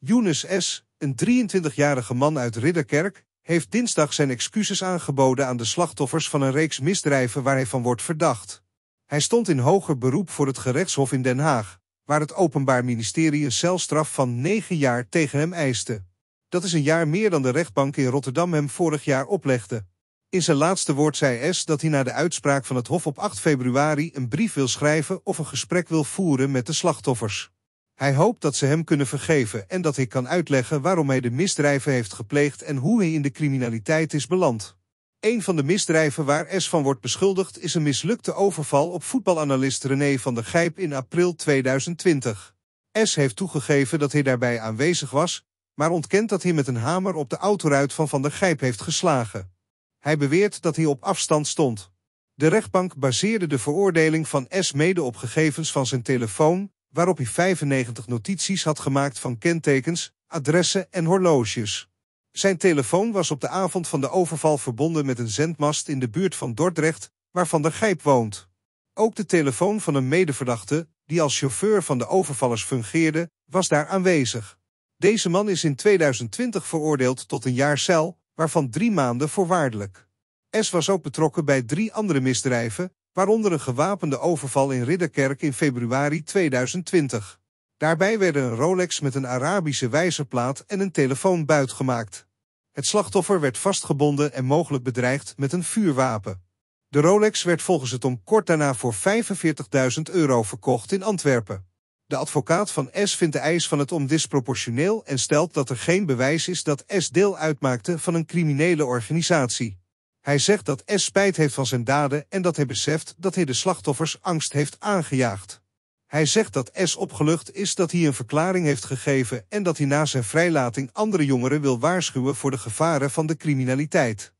Younes S., een 23-jarige man uit Ridderkerk, heeft dinsdag zijn excuses aangeboden aan de slachtoffers van een reeks misdrijven waar hij van wordt verdacht. Hij stond in hoger beroep voor het gerechtshof in Den Haag, waar het Openbaar Ministerie een celstraf van 9 jaar tegen hem eiste. Dat is een jaar meer dan de rechtbank in Rotterdam hem vorig jaar oplegde. In zijn laatste woord zei S. dat hij na de uitspraak van het Hof op 8 februari een brief wil schrijven of een gesprek wil voeren met de slachtoffers. Hij hoopt dat ze hem kunnen vergeven en dat hij kan uitleggen waarom hij de misdrijven heeft gepleegd en hoe hij in de criminaliteit is beland. Een van de misdrijven waar S van wordt beschuldigd is een mislukte overval op voetbalanalist René van der Gijp in april 2020. S heeft toegegeven dat hij daarbij aanwezig was, maar ontkent dat hij met een hamer op de autoruit van Van der Gijp heeft geslagen. Hij beweert dat hij op afstand stond. De rechtbank baseerde de veroordeling van S mede op gegevens van zijn telefoon, waarop hij 95 notities had gemaakt van kentekens, adressen en horloges. Zijn telefoon was op de avond van de overval verbonden met een zendmast in de buurt van Dordrecht, waar Van der Gijp woont. Ook de telefoon van een medeverdachte, die als chauffeur van de overvallers fungeerde, was daar aanwezig. Deze man is in 2020 veroordeeld tot een jaar cel, waarvan drie maanden voorwaardelijk. S was ook betrokken bij drie andere misdrijven, waaronder een gewapende overval in Ridderkerk in februari 2020. Daarbij werden een Rolex met een Arabische wijzerplaat en een telefoon buitgemaakt. Het slachtoffer werd vastgebonden en mogelijk bedreigd met een vuurwapen. De Rolex werd volgens het om kort daarna voor 45.000 euro verkocht in Antwerpen. De advocaat van S vindt de eis van het om disproportioneel en stelt dat er geen bewijs is dat S deel uitmaakte van een criminele organisatie. Hij zegt dat S spijt heeft van zijn daden en dat hij beseft dat hij de slachtoffers angst heeft aangejaagd. Hij zegt dat S opgelucht is dat hij een verklaring heeft gegeven en dat hij na zijn vrijlating andere jongeren wil waarschuwen voor de gevaren van de criminaliteit.